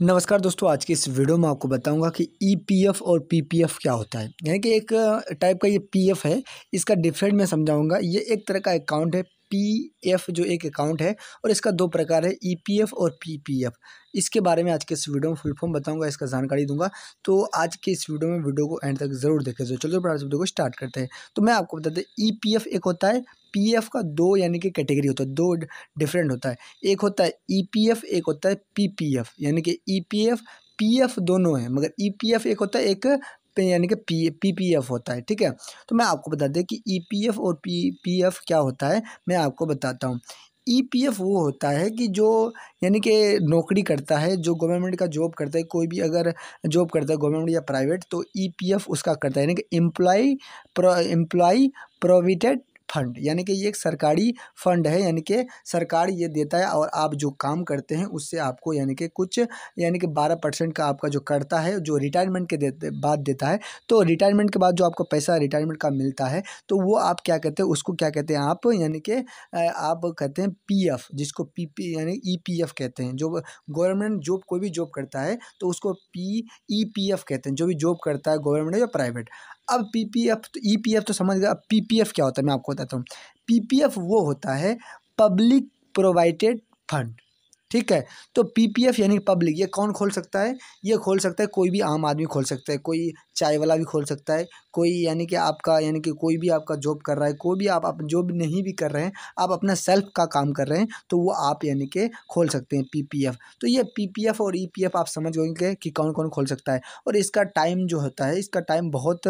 नमस्कार दोस्तों आज की इस वीडियो में आपको बताऊंगा कि ईपीएफ e और पीपीएफ क्या होता है यानी कि एक टाइप का ये पीएफ है इसका डिफरेंट मैं समझाऊंगा ये एक तरह का अकाउंट है पीएफ e जो एक अकाउंट है और इसका दो प्रकार है ईपीएफ e और पीपीएफ इसके बारे में आज के इस वीडियो में फुल फॉर्म बताऊंगा इसका जानकारी दूंगा तो आज के इस वीडियो में वीडियो को एंड तक ज़रूर देखें जो तो चलो इस वीडियो को स्टार्ट करते हैं तो मैं आपको बता दें ई पी एफ एक होता है पी एफ का दो यानी कि कैटेगरी होता है दो डिफरेंट होता है एक होता है ई पी एफ एक होता है पी पी एफ यानी कि E P F P F दोनों हैं मगर ई पी एफ एक होता है एक यानी कि पी पी पी एफ होता है ठीक है तो मैं आपको बता दें कि ई पी एफ और पी पी एफ क्या होता है मैं आपको बताता हूँ ई पी एफ वो होता है कि जो यानी कि नौकरी करता है जो गवर्नमेंट का जॉब करता है कोई भी अगर जॉब करता है गवर्नमेंट या प्राइवेट तो ई पी एफ उसका करता है यानी कि प्रो एम्प्लॉ प्रोविडेंट फंड यानी कि ये एक सरकारी फंड है यानी कि सरकार ये देता है और आप जो काम करते हैं उससे आपको यानी कि कुछ यानी कि बारह परसेंट का आपका जो करता है जो रिटायरमेंट के देते बाद देता है तो रिटायरमेंट के बाद जो आपको पैसा रिटायरमेंट का मिलता है तो वो आप क्या कहते हैं उसको क्या कहते हैं आप यानी कि आप कहते हैं पी जिसको पी पी यानी ई e कहते हैं जो गवर्नमेंट जॉब कोई भी जॉब करता है तो उसको पी ई पी एफ कहते हैं जो भी जॉब करता है गवर्नमेंट या प्राइवेट अब पीपीएफ तो ईपीएफ e तो समझ गया अब पीपीएफ क्या होता है मैं आपको बताता हूँ पीपीएफ वो होता है पब्लिक प्रोवाइडेड फंड ठीक है तो पीपीएफ यानी पब्लिक ये कौन खोल सकता है ये खोल सकता है कोई भी आम आदमी खोल सकता है कोई चाय वाला भी खोल सकता है कोई यानी कि आपका यानी कि कोई भी आपका जॉब कर रहा है कोई भी आप, आप जॉब नहीं भी कर रहे हैं आप अपना सेल्फ का काम कर रहे हैं तो वो आप यानी कि खोल सकते हैं पीपीएफ तो ये पीपीएफ और ईपीएफ e आप समझ गए कि कौन कौन खोल सकता है और इसका टाइम जो होता है इसका टाइम बहुत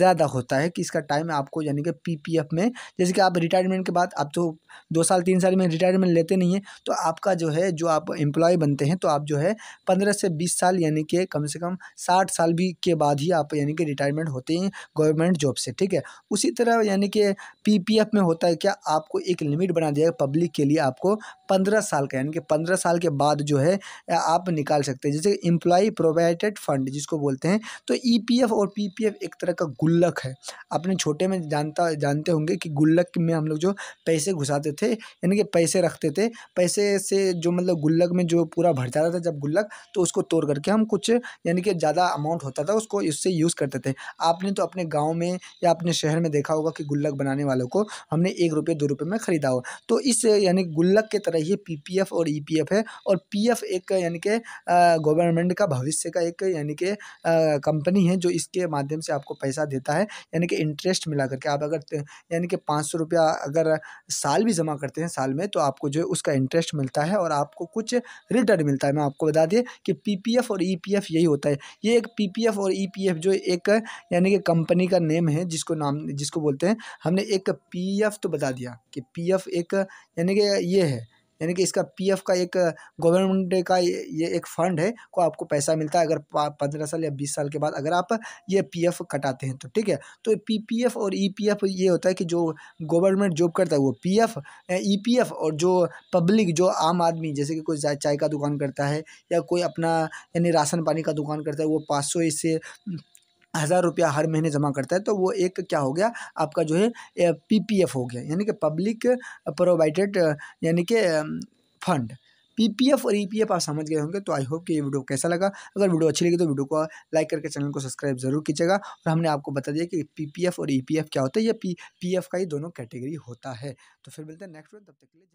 ज़्यादा होता है कि इसका टाइम आपको यानी कि पी में जैसे कि आप रिटायरमेंट के बाद आप तो दो साल तीन साल में रिटायरमेंट लेते नहीं हैं तो आपका जो है जो आप एम्प्लॉय बनते हैं तो आप जो है पंद्रह से बीस साल यानी कि कम से कम साठ साल भी के बाद ही आप यानी कि रिटायरमेंट होते हैं गवर्नमेंट जॉब से ठीक है उसी तरह यानी कि पीपीएफ में होता है क्या आपको एक लिमिट बना दिया पब्लिक के लिए आपको पंद्रह साल का यानी कि पंद्रह साल के बाद जो है आप निकाल सकते हैं जैसे एम्प्लॉय प्रोवाइडेड फंड जिसको बोलते हैं तो ई e और पी एक तरह का गुल्लक है अपने छोटे में जानता जानते होंगे कि गुल्लक में हम लोग जो पैसे घुसाते थे यानी कि पैसे रखते थे पैसे से जो मतलब मतलब गुल्लक में जो पूरा भर जाता था जब गुल्लक तो उसको तोड़ करके हम कुछ यानी कि ज़्यादा अमाउंट होता था उसको इससे यूज़ करते थे आपने तो अपने गाँव में या अपने शहर में देखा होगा कि गुल्लक बनाने वालों को हमने एक रुपये दो रुपये में ख़रीदा हो तो इस यानी गुल्लक के तरह ही पी और ई e है और पी एक यानी कि गवर्नमेंट का भविष्य का एक यानी कि कंपनी है जो इसके माध्यम से आपको पैसा देता है यानी कि इंटरेस्ट मिला करके आप अगर यानी कि पाँच सौ रुपया अगर साल भी जमा करते हैं साल में तो आपको जो है उसका इंटरेस्ट मिलता है और आपको आपको कुछ रिटर्न मिलता है मैं आपको बता दें कि पी और ई e यही होता है ये एक पी और ई e जो एक यानी कि कंपनी का नेम है जिसको नाम जिसको बोलते हैं हमने एक पी तो बता दिया कि पी एक यानी कि ये है यानी कि इसका पीएफ का एक गवर्नमेंट का ये एक फंड है को आपको पैसा मिलता है अगर पंद्रह साल या बीस साल के बाद अगर आप ये पीएफ कटाते हैं तो ठीक है तो पीपीएफ और ईपीएफ e ये होता है कि जो गवर्नमेंट जॉब करता है वो पीएफ ईपीएफ e और जो पब्लिक जो आम आदमी जैसे कि कोई चाय का दुकान करता है या कोई अपना यानी राशन पानी का दुकान करता है वो पाँच सौ इससे हज़ार रुपया हर महीने जमा करता है तो वो एक क्या हो गया आपका जो है पी पी एफ हो गया यानी कि पब्लिक प्रोवाइडेड यानी कि फंड पीपीएफ और ईपीएफ e आप समझ गए होंगे तो आई होप कि ये वीडियो कैसा लगा अगर वीडियो अच्छी लगी तो वीडियो को लाइक करके चैनल को सब्सक्राइब जरूर कीजिएगा और हमने आपको बता दिया कि पीपीएफ और ईपीएफ e क्या होता है या पीएफ का ही दोनों कैटेगरी होता है तो फिर मिलते हैं नेक्स्ट वीडियो तब तक के लिए